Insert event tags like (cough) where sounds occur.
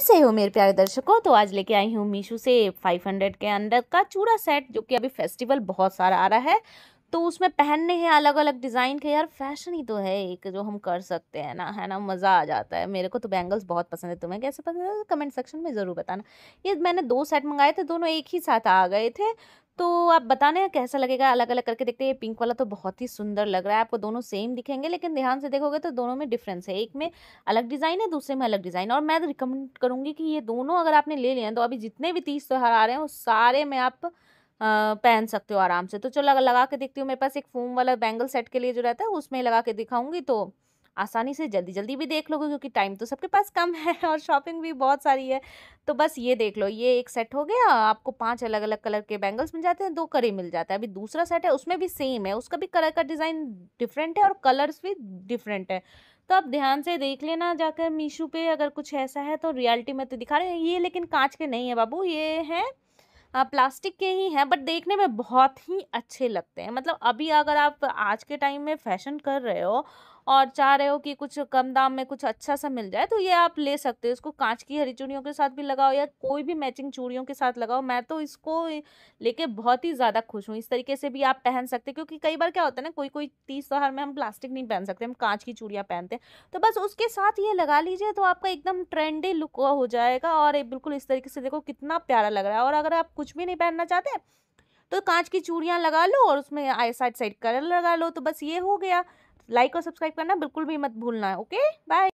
कैसे हो मेरे प्यारे दर्शकों तो आज लेके आई हूँ मीशो से 500 के अंडर का चूड़ा सेट जो कि अभी फेस्टिवल बहुत सारा आ रहा है तो उसमें पहनने हैं अलग अलग डिज़ाइन के यार फैशन ही तो है एक जो हम कर सकते हैं ना है ना मज़ा आ जाता है मेरे को तो बैंगल्स बहुत पसंद है तुम्हें कैसे पसंद है कमेंट सेक्शन में ज़रूर बताना ये मैंने दो सेट मंगाए थे दोनों एक ही साथ आ गए थे तो आप बताने कैसा लगेगा अलग अलग करके देखते हैं ये पिंक वाला तो बहुत ही सुंदर लग रहा है आपको दोनों सेम दिखेंगे लेकिन ध्यान से देखोगे तो दोनों में डिफरेंस है एक में अलग डिज़ाइन है दूसरे में अलग डिज़ाइन और मैं तो रिकमेंड करूँगी कि ये दोनों अगर आपने ले लिया हैं तो अभी जितने भी तीस त्यौहार आ रहे हैं वो सारे में आप पहन सकते हो आराम से तो चलो लगा के देखती हूँ मेरे पास एक फोम वाला बैंगल सेट के लिए जो रहता है उसमें लगा के दिखाऊंगी तो आसानी से जल्दी जल्दी भी देख लोगे क्योंकि टाइम तो सबके पास कम है (laughs) और शॉपिंग भी बहुत सारी है तो बस ये देख लो ये एक सेट हो गया आपको पांच अलग अलग कलर के बैंगल्स मिल जाते हैं दो करे मिल जाता है अभी दूसरा सेट है उसमें भी सेम है उसका भी कलर का डिज़ाइन डिफरेंट है और कलर्स भी डिफरेंट है तो आप ध्यान से देख लेना जाकर मीशो पे अगर कुछ ऐसा है तो रियलिटी में तो दिखा रहे हैं ये लेकिन कांच के नहीं है बाबू ये हैं प्लास्टिक के ही हैं बट देखने में बहुत ही अच्छे लगते हैं मतलब अभी अगर आप आज के टाइम में फैशन कर रहे हो और चाह रहे हो कि कुछ कम दाम में कुछ अच्छा सा मिल जाए तो ये आप ले सकते हो इसको कांच की हरी चूड़ियों के साथ भी लगाओ या कोई भी मैचिंग चूड़ियों के साथ लगाओ मैं तो इसको लेके बहुत ही ज़्यादा खुश हूँ इस तरीके से भी आप पहन सकते क्योंकि कई बार क्या होता है ना कोई कोई तीस त्यौहार में हम प्लास्टिक नहीं पहन सकते हम कांच की चूड़ियाँ पहनते हैं तो बस उसके साथ ये लगा लीजिए तो आपका एकदम ट्रेंडी लुक हो जाएगा और बिल्कुल इस तरीके से देखो कितना प्यारा लग रहा है और अगर आप कुछ भी नहीं पहनना चाहते तो कांच की चूड़ियाँ लगा लो और उसमें आई साइड साइड कलर लगा लो तो बस ये हो गया लाइक और सब्सक्राइब करना बिल्कुल भी मत भूलना ओके बाय